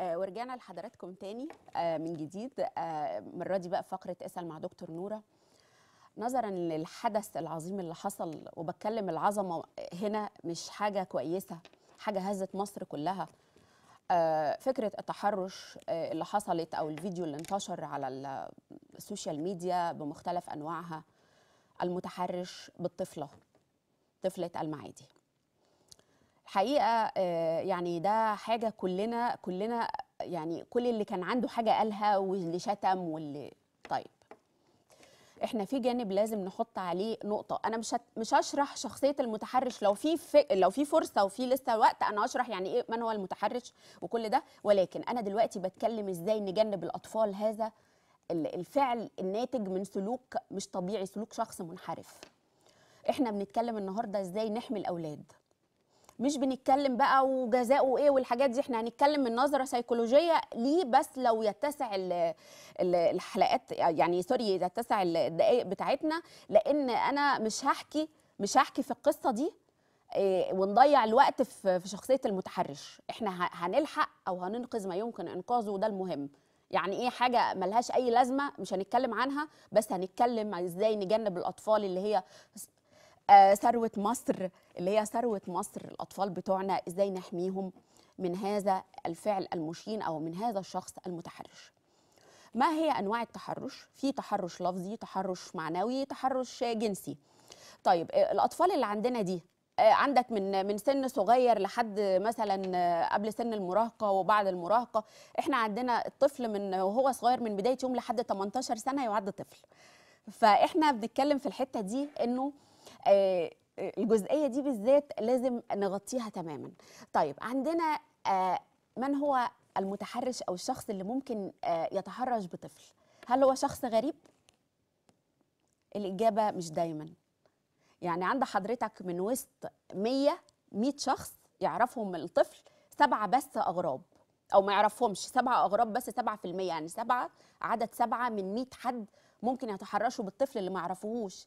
آه، ورجعنا لحضراتكم تاني آه، من جديد المره دي بقى فقره اسال مع دكتور نوره نظرا للحدث العظيم اللي حصل وبتكلم العظمه هنا مش حاجه كويسه حاجه هزت مصر كلها آه، فكره التحرش اللي حصلت او الفيديو اللي انتشر على السوشيال ميديا بمختلف انواعها المتحرش بالطفله طفله المعادي الحقيقه آه، يعني ده حاجه كلنا كلنا يعني كل اللي كان عنده حاجه قالها واللي شتم واللي طيب احنا في جانب لازم نحط عليه نقطه انا مش هت... مش هشرح شخصيه المتحرش لو في, في لو في فرصه وفي لسه وقت انا هشرح يعني ايه من هو المتحرش وكل ده ولكن انا دلوقتي بتكلم ازاي نجنب الاطفال هذا الفعل الناتج من سلوك مش طبيعي سلوك شخص منحرف احنا بنتكلم النهارده ازاي نحمي الاولاد مش بنتكلم بقى وجزاءه ايه والحاجات دي احنا هنتكلم من نظره سيكولوجيه ليه بس لو يتسع الحلقات يعني سوري يتسع الدقائق بتاعتنا لان انا مش هحكي مش هحكي في القصه دي آه، ونضيع الوقت في شخصيه المتحرش احنا هنلحق او هننقذ ما يمكن انقاذه وده المهم يعني ايه حاجه ملهاش اي لازمه مش هنتكلم عنها بس هنتكلم ازاي نجنب الاطفال اللي هي آه، ثروه مصر اللي هي ثروه مصر الاطفال بتوعنا ازاي نحميهم من هذا الفعل المشين او من هذا الشخص المتحرش ما هي انواع التحرش في تحرش لفظي تحرش معنوي تحرش جنسي طيب آه، الاطفال اللي عندنا دي آه، عندك من من سن صغير لحد مثلا قبل سن المراهقه وبعد المراهقه احنا عندنا الطفل من وهو صغير من بدايه يوم لحد 18 سنه يعد طفل فاحنا بنتكلم في الحته دي انه آه، آه، الجزئيه دي بالذات لازم نغطيها تماما طيب عندنا آه، من هو المتحرش او الشخص اللي ممكن يتحرش بطفل هل هو شخص غريب الاجابه مش دايما يعني عند حضرتك من وسط 100 100 شخص يعرفهم الطفل سبعه بس اغراب او ما يعرفهمش سبعه اغراب بس 7% يعني سبعه عدد سبعه من 100 حد ممكن يتحرشوا بالطفل اللي ما يعرفوهوش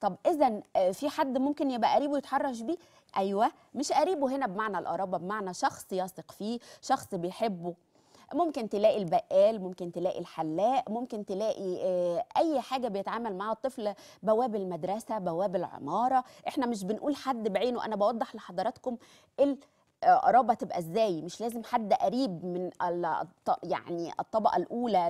طب اذا آه، في حد ممكن يبقى قريبه يتحرش بيه ايوه مش قريبه هنا بمعنى القرابه بمعنى شخص يثق فيه شخص بيحبه ممكن تلاقي البقال ممكن تلاقي الحلاق ممكن تلاقي آه، اي حاجه بيتعامل مع الطفل بواب المدرسه بواب العماره احنا مش بنقول حد بعينه انا بوضح لحضراتكم ال قرابه تبقى ازاي مش لازم حد قريب من يعني الطبقه الاولى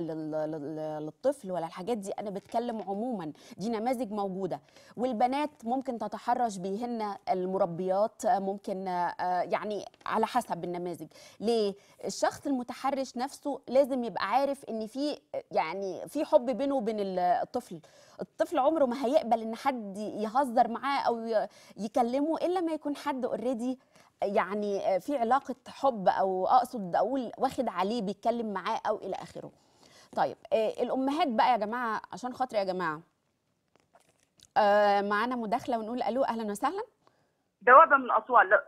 للطفل ولا الحاجات دي انا بتكلم عموما دي نماذج موجوده والبنات ممكن تتحرش بيهن المربيات ممكن آه، يعني على حسب النماذج ليه الشخص المتحرش نفسه لازم يبقى عارف ان في يعني في حب بينه وبين الطفل الطفل عمره ما هيقبل ان حد يهزر معاه او يكلمه الا ما يكون حد اوريدي يعني آه، في علاقه حب او اقصد اقول واخد عليه بيتكلم معاه او الى اخره طيب آه، الامهات بقى يا جماعه عشان خاطري يا جماعه آه، معانا مداخله ونقول الو اهلا وسهلا دوابه من اسوان لا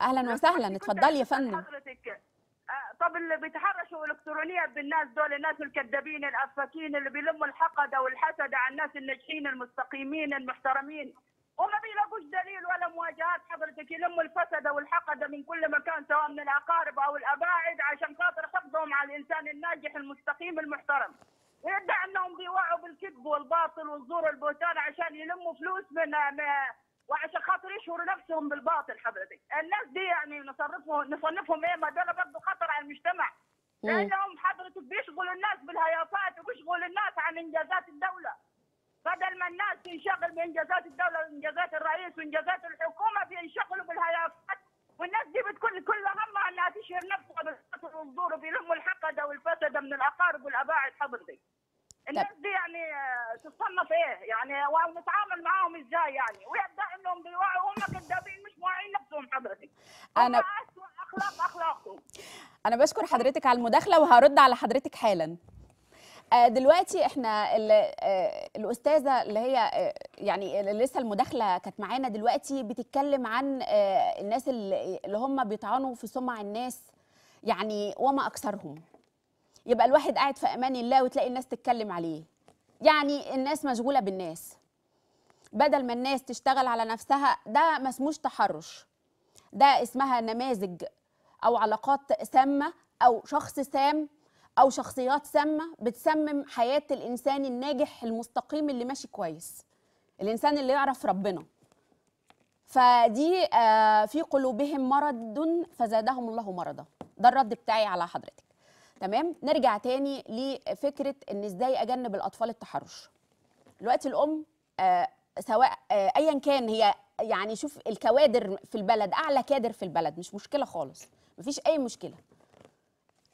اهلا وسهلا اتفضلي يا فندم حضرتك طب اللي بيتحرشوا الكترونيا بالناس دول الناس الكذابين الافاكين اللي بيلموا الحقد والحسد على الناس الناجحين المستقيمين المحترمين وما بيلاقوش دليل ولا مواجهات حضرتك يلموا الفسد والحقد من كل مكان سواء من الاقارب او الاباعد عشان خاطر حفظهم على الانسان الناجح المستقيم المحترم ويدعي انهم بيوعوا بالكذب والباطل والزور والبهتان عشان يلموا فلوس من وعشان خاطر يشهروا نفسهم بالباطل حضرتك الناس دي يعني نصرفهم نصنفهم ايه ما دول برضه خطر على المجتمع لانهم انا انا بشكر حضرتك على المداخله وهرد على حضرتك حالا آه، دلوقتي احنا آه، الاستاذه اللي هي آه، يعني اللي لسه المداخله كانت معانا دلوقتي بتتكلم عن الناس اللي هم بيطعنوا في سمع الناس يعني وما اكثرهم يبقى الواحد قاعد في امان الله وتلاقي الناس تتكلم عليه يعني الناس مشغوله بالناس بدل ما الناس تشتغل على نفسها ده ما اسموش تحرش ده اسمها نماذج او علاقات سامه او شخص سام او شخصيات سامه بتسمم حياه الانسان الناجح المستقيم اللي ماشي كويس الانسان اللي يعرف ربنا فدي آه، في قلوبهم مرض فزادهم الله مرضا ده الرد بتاعي على حضرتك تمام نرجع تاني لفكره ان ازاي اجنب الاطفال التحرش دلوقتي الام آه، سواء آه، ايا كان هي يعني شوف الكوادر في البلد اعلى كادر في البلد مش مشكله خالص مفيش اي مشكله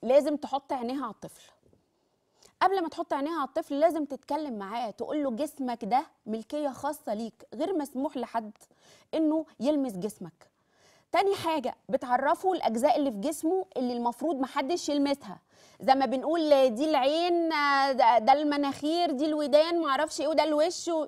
لازم تحط عينيها على الطفل قبل ما تحط عينيها على الطفل لازم تتكلم معاه تقول له جسمك ده ملكيه خاصه ليك غير مسموح لحد انه يلمس جسمك تاني حاجة بتعرفه الأجزاء اللي في جسمه اللي المفروض محدش يلمسها زي ما بنقول دي العين آه، ده المناخير دي الودان معرفش ايه وده الوش و...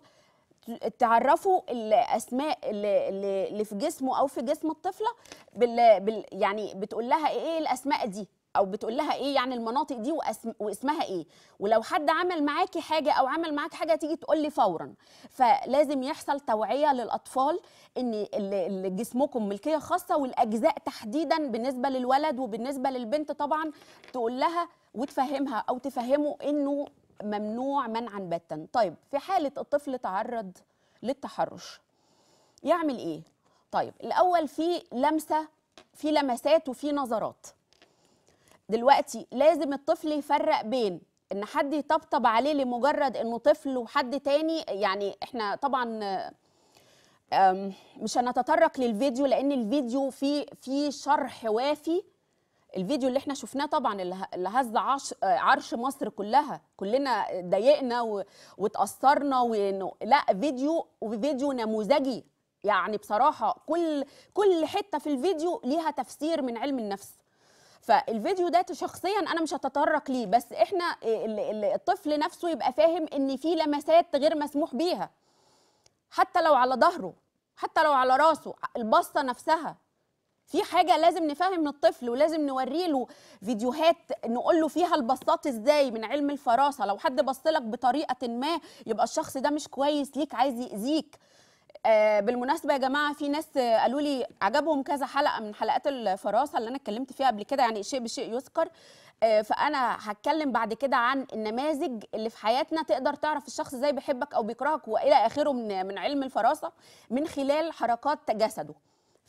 تعرفوا الاسماء اللي, اللي في جسمه او في جسم الطفله بال يعني بتقول لها ايه الاسماء دي او بتقول لها ايه يعني المناطق دي واسم واسمها ايه ولو حد عمل معاكي حاجه او عمل معاك حاجه تيجي تقول لي فورا فلازم يحصل توعيه للاطفال ان جسمكم ملكيه خاصه والاجزاء تحديدا بالنسبه للولد وبالنسبه للبنت طبعا تقول لها وتفهمها او تفهمه انه ممنوع منعا باتا طيب في حالة الطفل تعرض للتحرش يعمل ايه طيب الاول في لمسة في لمسات وفي نظرات دلوقتي لازم الطفل يفرق بين ان حد يطبطب عليه لمجرد انه طفل وحد تاني يعني احنا طبعا مش هنتطرق للفيديو لان الفيديو فيه فيه شرح وافي الفيديو اللي احنا شفناه طبعا اللي هز عرش, عرش مصر كلها كلنا ضايقنا واتأثرنا وانه لا فيديو وفيديو نموذجي يعني بصراحة كل كل حتة في الفيديو ليها تفسير من علم النفس فالفيديو ده شخصيا انا مش هتطرق ليه بس احنا الطفل نفسه يبقى فاهم ان في لمسات غير مسموح بيها حتى لو على ظهره حتى لو على راسه البصه نفسها في حاجه لازم نفهم الطفل ولازم نوريله له فيديوهات نقول له فيها البساط ازاي من علم الفراسه لو حد بص لك بطريقه ما يبقى الشخص ده مش كويس ليك عايز يأذيك آه بالمناسبه يا جماعه في ناس قالوا لي عجبهم كذا حلقه من حلقات الفراسه اللي انا اتكلمت فيها قبل كده يعني شيء بشيء يذكر آه فانا هتكلم بعد كده عن النماذج اللي في حياتنا تقدر تعرف الشخص ازاي بيحبك او بيكرهك والى اخره من من علم الفراسه من خلال حركات جسده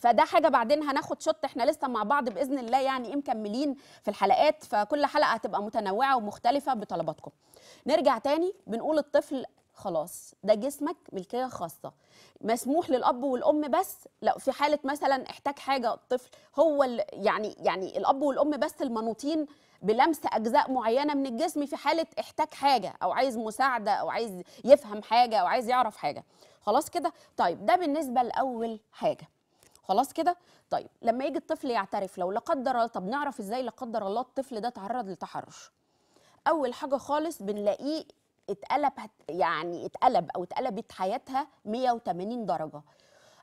فده حاجه بعدين هناخد شوت احنا لسه مع بعض باذن الله يعني ايه مكملين في الحلقات فكل حلقه هتبقى متنوعه ومختلفه بطلباتكم نرجع تاني بنقول الطفل خلاص ده جسمك ملكيه خاصه مسموح للاب والام بس لا في حاله مثلا احتاج حاجه الطفل هو يعني يعني الاب والام بس المنوطين بلمس اجزاء معينه من الجسم في حاله احتاج حاجه او عايز مساعده او عايز يفهم حاجه او عايز يعرف حاجه خلاص كده طيب ده بالنسبه لاول حاجه خلاص كده طيب لما يجي الطفل يعترف لو لا قدر الله طب نعرف ازاي لا قدر الله الطفل ده تعرض لتحرش اول حاجه خالص بنلاقيه اتقلب يعني اتقلب او اتقلبت حياتها 180 درجه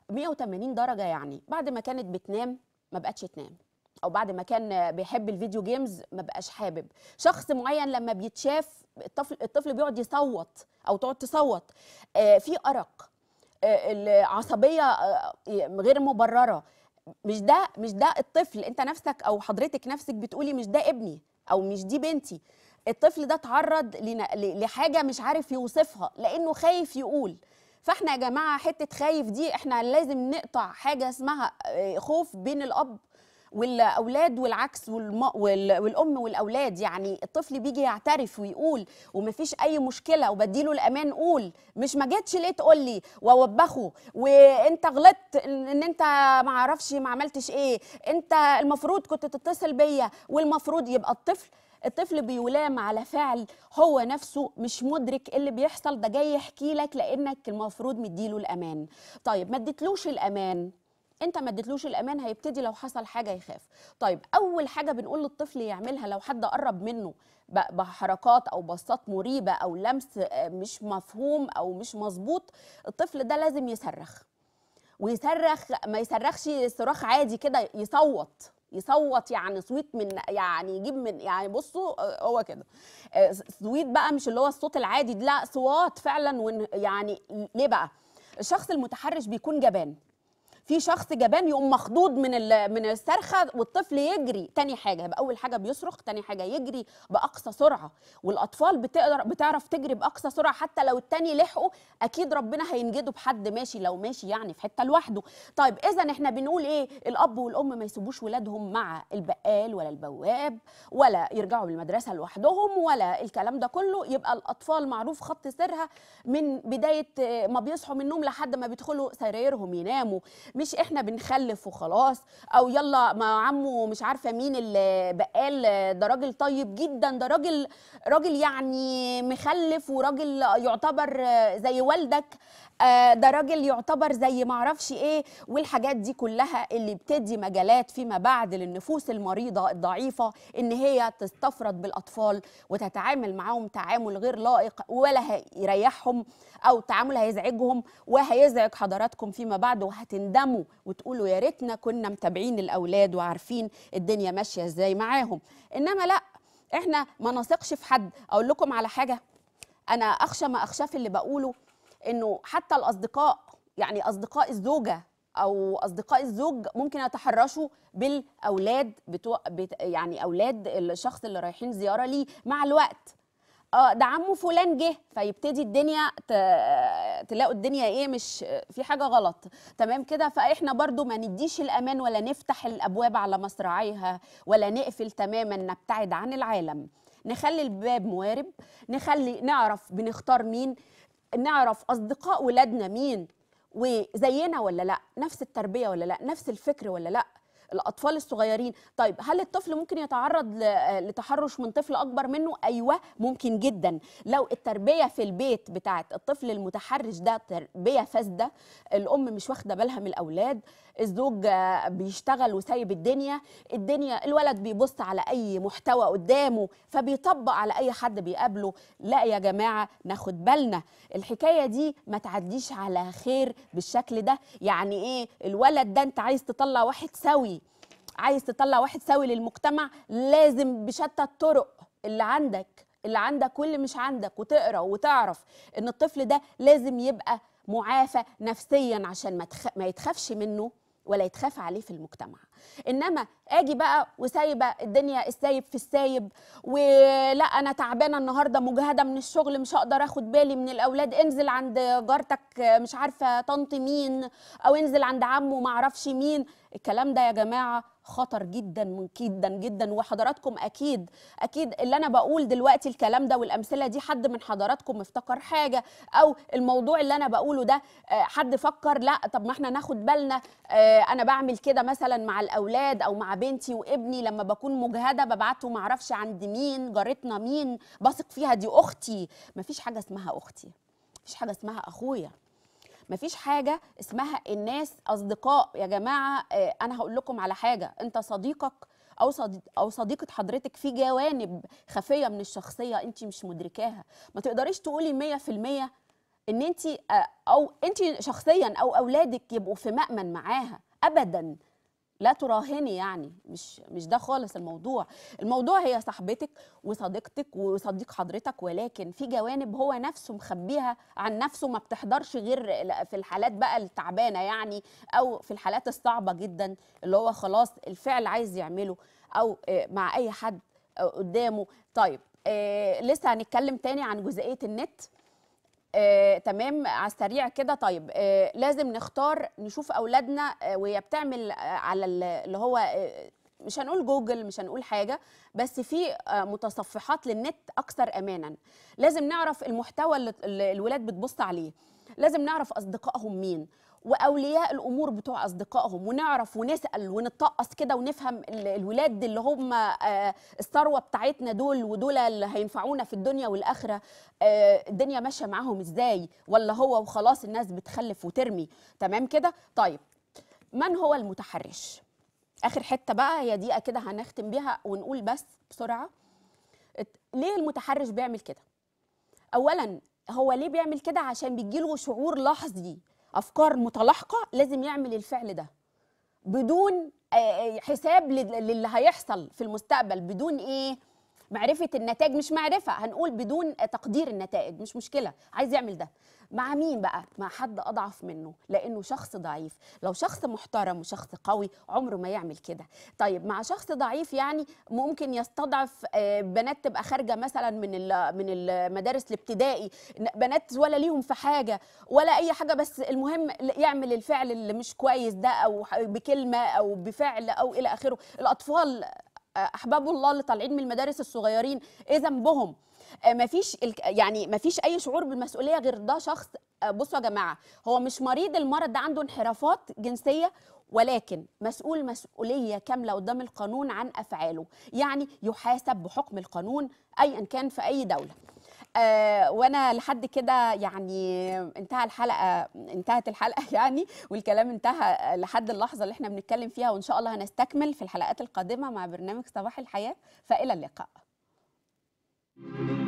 180 درجه يعني بعد ما كانت بتنام ما بقتش تنام او بعد ما كان بيحب الفيديو جيمز ما بقاش حابب شخص معين لما بيتشاف الطفل الطفل بيقعد يصوت او تقعد تصوت آه في ارق العصبيه آه، غير مبرره مش ده مش ده الطفل انت نفسك او حضرتك نفسك بتقولي مش ده ابني او مش دي بنتي الطفل ده اتعرض لحاجه مش عارف يوصفها لانه خايف يقول فاحنا يا جماعه حته خايف دي احنا لازم نقطع حاجه اسمها آه، خوف بين الاب والاولاد والعكس والم... وال... والام والاولاد يعني الطفل بيجي يعترف ويقول ومفيش اي مشكله وبديله الامان قول مش ما جتش ليه تقول لي واوبخه وانت غلطت ان انت ما اعرفش ما عملتش ايه انت المفروض كنت تتصل بيا والمفروض يبقى الطفل الطفل بيلام على فعل هو نفسه مش مدرك اللي بيحصل ده جاي يحكي لك لانك المفروض مديله الامان طيب ما اديتلوش الامان انت ما اديتلوش الامان هيبتدي لو حصل حاجه يخاف طيب اول حاجه بنقول للطفل يعملها لو حد قرب منه بحركات او بصات مريبه او لمس آه، مش مفهوم او مش مظبوط الطفل ده لازم يصرخ ويصرخ ما يصرخش صراخ عادي كده يصوت يصوت يعني صويت من يعني يجيب من يعني بصوا آه، هو كده آه، صويت بقى مش اللي هو الصوت العادي لا صوات فعلا يعني ليه بقى الشخص المتحرش بيكون جبان في شخص جبان يقوم مخضوض من من الصرخه والطفل يجري تاني حاجه يبقى اول حاجه بيصرخ تاني حاجه يجري باقصى سرعه والاطفال بتقدر بتعرف تجري باقصى سرعه حتى لو التاني لحقه اكيد ربنا هينجده بحد ماشي لو ماشي يعني في حته لوحده طيب اذا احنا بنقول ايه الاب والام ما يسيبوش ولادهم مع البقال ولا البواب ولا يرجعوا للمدرسه لوحدهم ولا الكلام ده كله يبقى الاطفال معروف خط سرها من بدايه ما بيصحوا من النوم لحد ما بيدخلوا سرايرهم يناموا مش احنا بنخلف وخلاص او يلا ما عمه مش عارفه مين اللي بقال ده راجل طيب جدا ده راجل راجل يعني مخلف وراجل يعتبر زي والدك آه، ده راجل يعتبر زي ما اعرفش ايه والحاجات دي كلها اللي بتدي مجالات فيما بعد للنفوس المريضه الضعيفه ان هي تستفرد بالاطفال وتتعامل معاهم تعامل غير لائق ولا هيريحهم او تعامل هيزعجهم وهيزعج حضراتكم فيما بعد وهتندموا وتقولوا يا ريتنا كنا متابعين الاولاد وعارفين الدنيا ماشيه ازاي معاهم انما لا احنا ما نثقش في حد اقول لكم على حاجه انا اخشى ما اخشى في اللي بقوله انه حتى الاصدقاء يعني اصدقاء الزوجه او اصدقاء الزوج ممكن يتحرشوا بالاولاد بتوع بت يعني اولاد الشخص اللي رايحين زياره ليه مع الوقت اه ده عمه فلان جه فيبتدي الدنيا ت... تلاقوا الدنيا ايه مش في حاجه غلط تمام كده فاحنا برضو ما نديش الامان ولا نفتح الابواب على مصراعيها ولا نقفل تماما نبتعد عن العالم نخلي الباب موارب نخلي نعرف بنختار مين نعرف اصدقاء ولادنا مين وزينا ولا لا نفس التربيه ولا لا نفس الفكر ولا لا الاطفال الصغيرين طيب هل الطفل ممكن يتعرض لتحرش من طفل اكبر منه ايوه ممكن جدا لو التربيه في البيت بتاعه الطفل المتحرش ده تربيه فاسده الام مش واخده بالها من الاولاد الزوج بيشتغل وسايب الدنيا الدنيا الولد بيبص على اي محتوى قدامه فبيطبق على اي حد بيقابله لا يا جماعه ناخد بالنا الحكايه دي ما تعديش على خير بالشكل ده يعني ايه الولد ده انت عايز تطلع واحد سوي عايز تطلع واحد سوي للمجتمع لازم بشتى الطرق اللي عندك اللي عندك واللي مش عندك وتقرا وتعرف ان الطفل ده لازم يبقى معافى نفسيا عشان ما, تخ... ما يتخافش منه ولا يتخاف عليه في المجتمع انما اجي بقى وسايبه الدنيا السايب في السايب ولا انا تعبانه النهارده مجهده من الشغل مش هقدر اخد بالي من الاولاد انزل عند جارتك مش عارفه طنط مين او انزل عند عمه ما اعرفش مين الكلام ده يا جماعه خطر جدا جدا جدا وحضراتكم اكيد اكيد اللي انا بقول دلوقتي الكلام ده والامثله دي حد من حضراتكم افتكر حاجه او الموضوع اللي انا بقوله ده آه، حد فكر لا طب ما احنا ناخد بالنا آه، انا بعمل كده مثلا مع الاولاد او مع بنتي وابني لما بكون مجهده ببعته ما اعرفش عند مين جارتنا مين بثق فيها دي اختي مفيش حاجه اسمها اختي مفيش حاجه اسمها اخويا مفيش حاجه اسمها الناس اصدقاء يا جماعه آه، انا هقول لكم على حاجه انت صديقك او صديق او صديقه حضرتك في جوانب خفيه من الشخصيه انت مش مدركاها ما تقدريش تقولي 100% ان انت آه، او انت شخصيا او اولادك يبقوا في مامن معاها ابدا لا تراهني يعني مش مش ده خالص الموضوع الموضوع هي صاحبتك وصديقتك وصديق حضرتك ولكن في جوانب هو نفسه مخبيها عن نفسه ما بتحضرش غير في الحالات بقى التعبانه يعني او في الحالات الصعبه جدا اللي هو خلاص الفعل عايز يعمله او آه، مع اي حد آه، قدامه طيب آه، لسه هنتكلم تاني عن جزئيه النت آه، تمام على السريع كده طيب آه، لازم نختار نشوف اولادنا آه، وهي بتعمل آه، على اللي هو آه، مش هنقول جوجل مش هنقول حاجه بس في آه، متصفحات للنت اكثر امانا لازم نعرف المحتوى اللي الولاد بتبص عليه لازم نعرف اصدقائهم مين واولياء الامور بتوع اصدقائهم ونعرف ونسال ونتقص كده ونفهم الولاد اللي هم الثروه بتاعتنا دول ودول اللي هينفعونا في الدنيا والاخره آه، الدنيا ماشيه معاهم ازاي ولا هو وخلاص الناس بتخلف وترمي تمام كده طيب من هو المتحرش اخر حته بقى هي دقيقه كده هنختم بيها ونقول بس بسرعه ليه المتحرش بيعمل كده اولا هو ليه بيعمل كده عشان بيجيله شعور لحظي افكار متلاحقه لازم يعمل الفعل ده بدون حساب للي هيحصل في المستقبل بدون ايه معرفه النتائج مش معرفه هنقول بدون تقدير النتائج مش مشكله عايز يعمل ده مع مين بقى مع حد اضعف منه لانه شخص ضعيف لو شخص محترم وشخص قوي عمره ما يعمل كده طيب مع شخص ضعيف يعني ممكن يستضعف آه، بنات تبقى خارجه مثلا من من المدارس الابتدائي بنات ولا ليهم في حاجه ولا اي حاجه بس المهم يعمل الفعل اللي مش كويس ده او بكلمه او بفعل او الى اخره الاطفال احباب الله اللي طالعين من المدارس الصغيرين ايه ذنبهم آه، مفيش يعني مفيش اي شعور بالمسؤوليه غير ده شخص آه، بصوا يا جماعه هو مش مريض المرض ده عنده انحرافات جنسيه ولكن مسؤول مسؤوليه كامله قدام القانون عن افعاله يعني يحاسب بحكم القانون ايا كان في اي دوله آه، وانا لحد كده يعني انتهى الحلقه انتهت الحلقه يعني والكلام انتهى لحد اللحظه اللي احنا بنتكلم فيها وان شاء الله هنستكمل في الحلقات القادمه مع برنامج صباح الحياه فالى اللقاء. thank you